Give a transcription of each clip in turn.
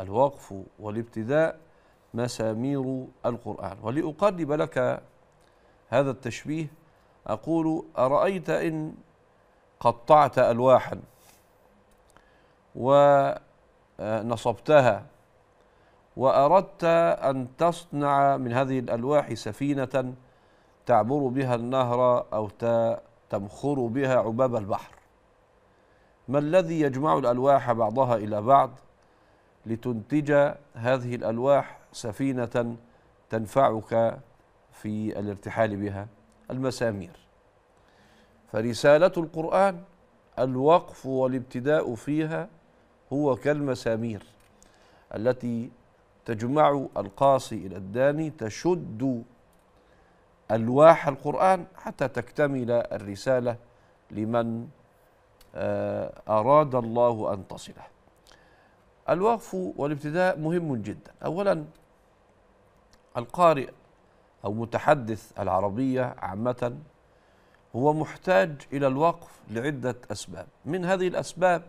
الوقف والابتداء مسامير القرآن ولأقرب لك هذا التشبيه أقول أرأيت إن قطعت ألواحا ونصبتها وأردت أن تصنع من هذه الألواح سفينة تعبر بها النهر أو تمخر بها عباب البحر ما الذي يجمع الألواح بعضها إلى بعض؟ لتنتج هذه الألواح سفينة تنفعك في الارتحال بها المسامير فرسالة القرآن الوقف والابتداء فيها هو كالمسامير التي تجمع القاصي إلى الداني تشد ألواح القرآن حتى تكتمل الرسالة لمن آه، أراد الله أن تصله الوقف والابتداء مهم جدا أولا القارئ أو متحدث العربية عامة هو محتاج إلى الوقف لعدة أسباب من هذه الأسباب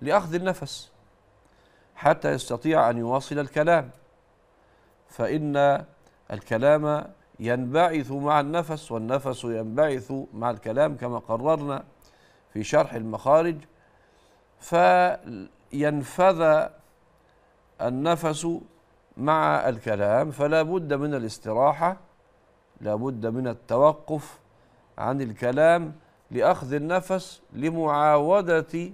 لأخذ النفس حتى يستطيع أن يواصل الكلام فإن الكلام ينبعث مع النفس والنفس ينبعث مع الكلام كما قررنا في شرح المخارج فلا ينفذ النفس مع الكلام فلا بد من الاستراحة لا بد من التوقف عن الكلام لأخذ النفس لمعاودة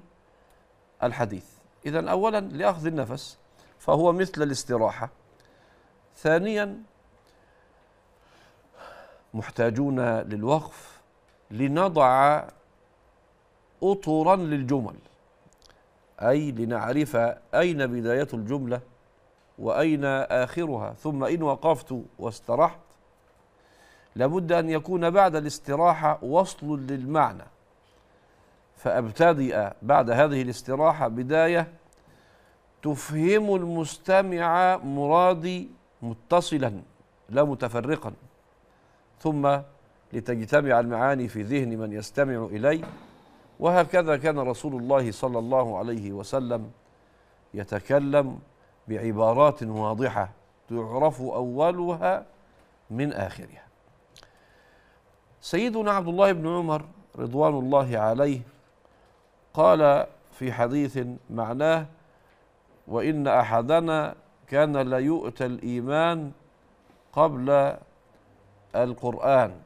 الحديث إذا أولا لأخذ النفس فهو مثل الاستراحة ثانيا محتاجون للوقف لنضع أطرا للجمل أي لنعرف أين بداية الجملة وأين آخرها ثم إن وقفت واسترحت لابد أن يكون بعد الاستراحة وصل للمعنى فأبتدئ بعد هذه الاستراحة بداية تفهم المستمع مرادي متصلا لا متفرقا ثم لتجتمع المعاني في ذهن من يستمع إليه وهكذا كان رسول الله صلى الله عليه وسلم يتكلم بعبارات واضحه تعرف اولها من اخرها سيدنا عبد الله بن عمر رضوان الله عليه قال في حديث معناه وان احدنا كان ليؤتى الايمان قبل القران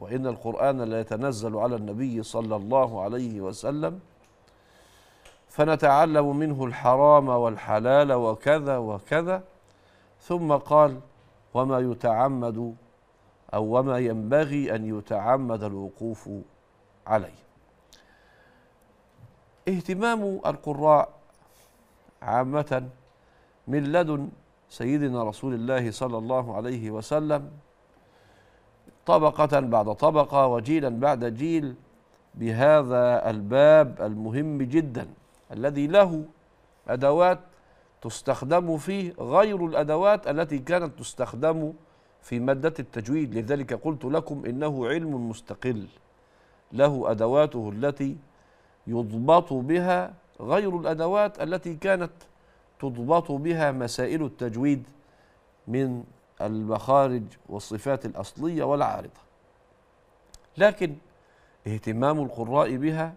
وإن القرآن لا يتنزل على النبي صلى الله عليه وسلم فنتعلم منه الحرام والحلال وكذا وكذا ثم قال وما يتعمد أو وما ينبغي أن يتعمد الوقوف عليه اهتمام القراء عامة من لدن سيدنا رسول الله صلى الله عليه وسلم طبقة بعد طبقة وجيلا بعد جيل بهذا الباب المهم جدا الذي له أدوات تستخدم فيه غير الأدوات التي كانت تستخدم في مادة التجويد لذلك قلت لكم إنه علم مستقل له أدواته التي يضبط بها غير الأدوات التي كانت تضبط بها مسائل التجويد من المخارج والصفات الأصلية والعارضة لكن اهتمام القراء بها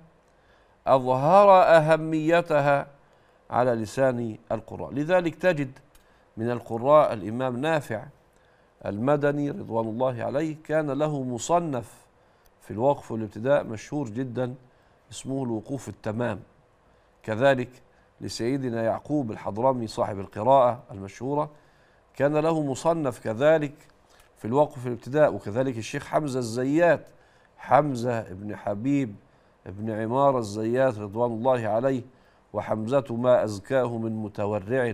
أظهر أهميتها على لسان القراء لذلك تجد من القراء الإمام نافع المدني رضوان الله عليه كان له مصنف في الوقف والابتداء مشهور جدا اسمه الوقوف التمام كذلك لسيدنا يعقوب الحضرمي صاحب القراءة المشهورة كان له مصنف كذلك في الوقف في الابتداء وكذلك الشيخ حمزة الزيات حمزة ابن حبيب ابن عمارة الزيات رضوان الله عليه وحمزة ما أزكاه من متورع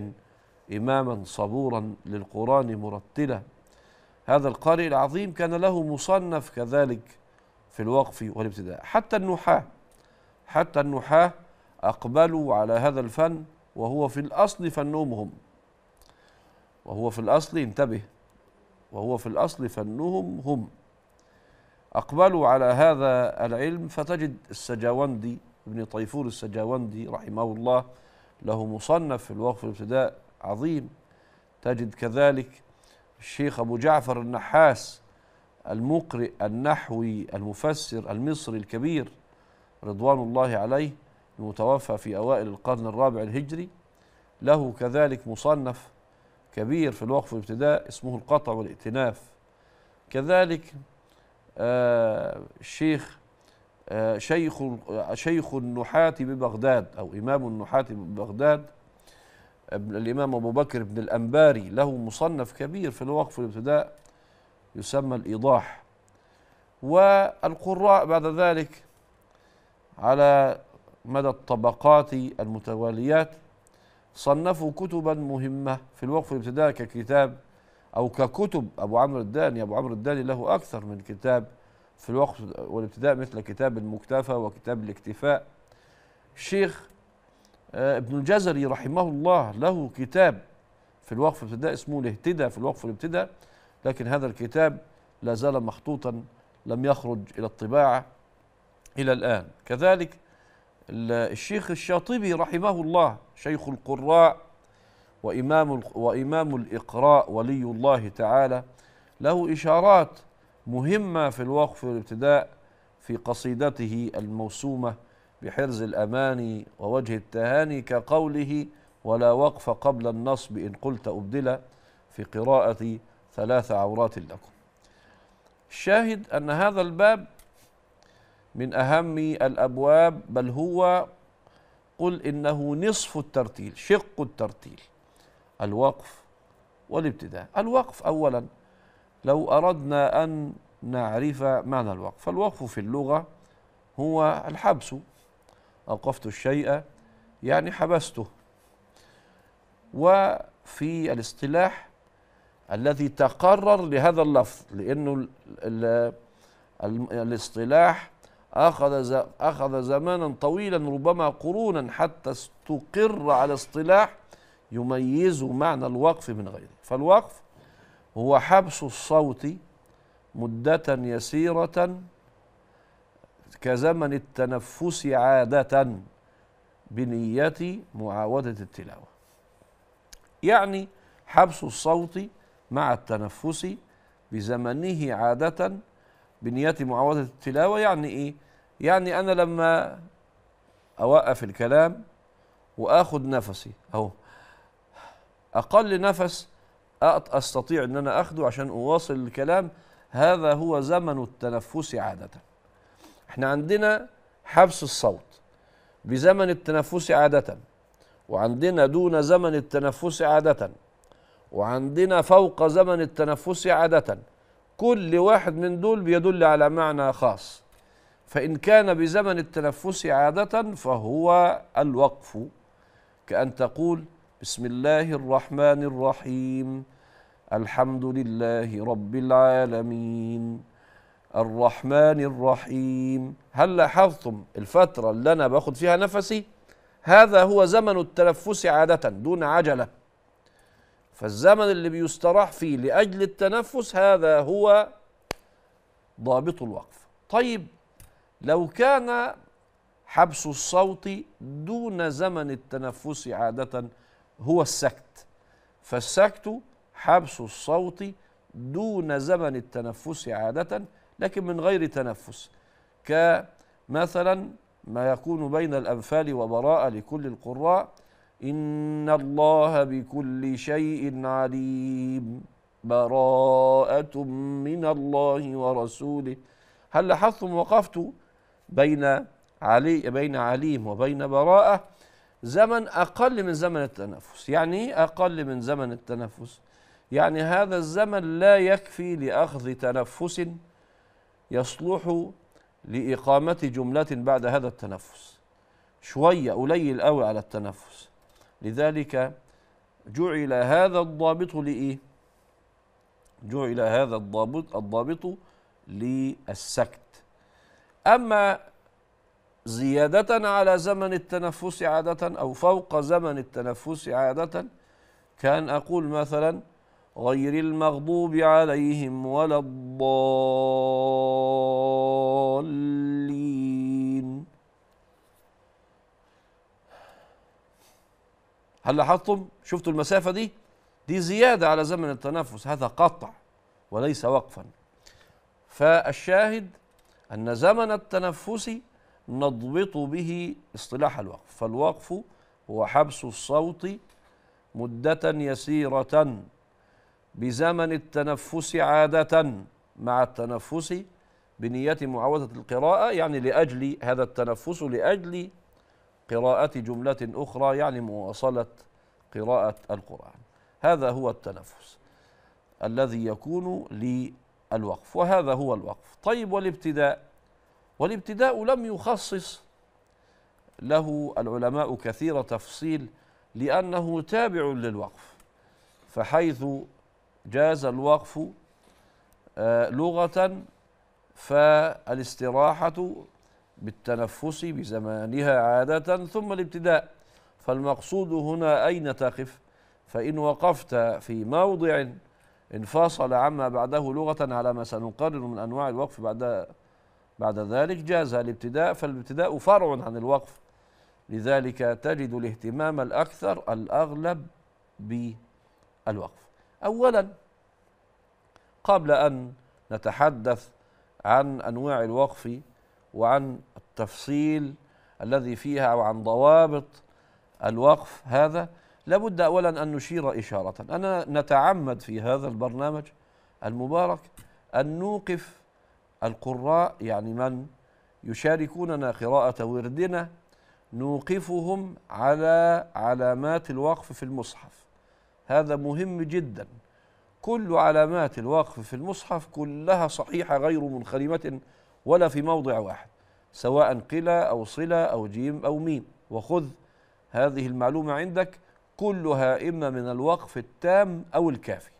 إماما صبورا للقرآن مرتلا هذا القارئ العظيم كان له مصنف كذلك في الوقف والابتداء حتى النحاة حتى النحاة أقبلوا على هذا الفن وهو في الأصل فنهم وهو في الأصل انتبه وهو في الأصل فنهم هم أقبلوا على هذا العلم فتجد السجاوندي ابن طيفور السجاوندي رحمه الله له مصنف في الوقف الابتداء عظيم تجد كذلك الشيخ أبو جعفر النحاس المقرئ النحوي المفسر المصري الكبير رضوان الله عليه المتوفى في أوائل القرن الرابع الهجري له كذلك مصنف كبير في الوقف والابتداء اسمه القطع والائتناف كذلك آه، الشيخ آه، شيخ شيخ النحاة ببغداد أو إمام النحاة ببغداد الإمام أبو بكر بن الأنباري له مصنف كبير في الوقف والابتداء يسمى الإيضاح والقراء بعد ذلك على مدى الطبقات المتواليات صنفوا كتبا مهمة في الوقف الابتداء ككتاب أو ككتب أبو عمرو الداني أبو عمرو الداني له أكثر من كتاب في الوقف والابتداء مثل كتاب المكتفى وكتاب الاكتفاء الشيخ آه، ابن الجزري رحمه الله له كتاب في الوقف الابتداء اسمه الاهتداء في الوقف الابتداء لكن هذا الكتاب لا زال مخطوطا لم يخرج إلى الطباعة إلى الآن كذلك الشيخ الشاطبي رحمه الله شيخ القراء وإمام, وإمام الإقراء ولي الله تعالى له إشارات مهمة في الوقف والابتداء في قصيدته الموسومة بحرز الأماني ووجه التهاني كقوله ولا وقف قبل النصب إن قلت أبدل في قراءة ثلاث عورات لكم الشاهد أن هذا الباب من أهم الأبواب بل هو قل إنه نصف الترتيل شق الترتيل الوقف والابتداء الوقف أولا لو أردنا أن نعرف معنى الوقف فالوقف في اللغة هو الحبس أوقفت الشيء يعني حبسته وفي الاصطلاح الذي تقرر لهذا اللفظ لأنه الاصطلاح أخذ, أخذ زمانا طويلا ربما قرونا حتى استقر على اصطلاح يميز معنى الوقف من غيره فالوقف هو حبس الصوت مدة يسيرة كزمن التنفس عادة بنية معاودة التلاوة يعني حبس الصوت مع التنفس بزمنه عادة بنيات معاوضة التلاوة يعني إيه؟ يعني أنا لما أوقف الكلام وآخد نفسي أهو أقل نفس أستطيع أن أنا أخده عشان أواصل الكلام هذا هو زمن التنفس عادة احنا عندنا حبس الصوت بزمن التنفس عادة وعندنا دون زمن التنفس عادة وعندنا فوق زمن التنفس عادة كل واحد من دول بيدل على معنى خاص فإن كان بزمن التنفس عادة فهو الوقف كأن تقول بسم الله الرحمن الرحيم الحمد لله رب العالمين الرحمن الرحيم هل لاحظتم الفترة اللي أنا باخد فيها نفسي هذا هو زمن التنفس عادة دون عجلة فالزمن اللي بيستراح فيه لأجل التنفس هذا هو ضابط الوقف طيب لو كان حبس الصوت دون زمن التنفس عادة هو السكت فالسكت حبس الصوت دون زمن التنفس عادة لكن من غير تنفس كمثلا ما يكون بين الأنفال وبراءة لكل القراء إن الله بكل شيء عليم براءة من الله ورسوله هل لاحظتم وقفت بين علي بين عليم وبين براءة زمن أقل من زمن التنفس يعني إيه أقل من زمن التنفس يعني هذا الزمن لا يكفي لأخذ تنفس يصلح لإقامة جملة بعد هذا التنفس شوية قليل قوي على التنفس لذلك جعل هذا الضابط لإيه؟ جعل هذا الضابط الضابط للسكت أما زيادة على زمن التنفس عادة أو فوق زمن التنفس عادة كان أقول مثلا غير المغضوب عليهم ولا الضالين هل لاحظتم شفتوا المسافة دي دي زيادة على زمن التنفس هذا قطع وليس وقفا فالشاهد أن زمن التنفس نضبط به اصطلاح الوقف فالوقف هو حبس الصوت مدة يسيرة بزمن التنفس عادة مع التنفس بنية معاودة القراءة يعني لأجل هذا التنفس لأجل قراءة جملة أخرى يعني مواصلة قراءة القرآن هذا هو التنفس الذي يكون للوقف وهذا هو الوقف طيب والابتداء والابتداء لم يخصص له العلماء كثير تفصيل لأنه تابع للوقف فحيث جاز الوقف آه، لغة فالاستراحة بالتنفس بزمانها عادة ثم الابتداء فالمقصود هنا أين تقف فإن وقفت في موضع انفصل عما بعده لغة على ما سنقرر من أنواع الوقف بعد بعد ذلك جاز الابتداء فالابتداء فرع عن الوقف لذلك تجد الاهتمام الأكثر الأغلب بالوقف أولا قبل أن نتحدث عن أنواع الوقف وعن التفصيل الذي فيها وعن ضوابط الوقف هذا لابد اولا ان نشير اشاره انا نتعمد في هذا البرنامج المبارك ان نوقف القراء يعني من يشاركوننا قراءه وردنا نوقفهم على علامات الوقف في المصحف هذا مهم جدا كل علامات الوقف في المصحف كلها صحيحه غير منخرمه ولا في موضع واحد سواء قلا أو صلة أو جيم أو ميم وخذ هذه المعلومة عندك كلها إما من الوقف التام أو الكافي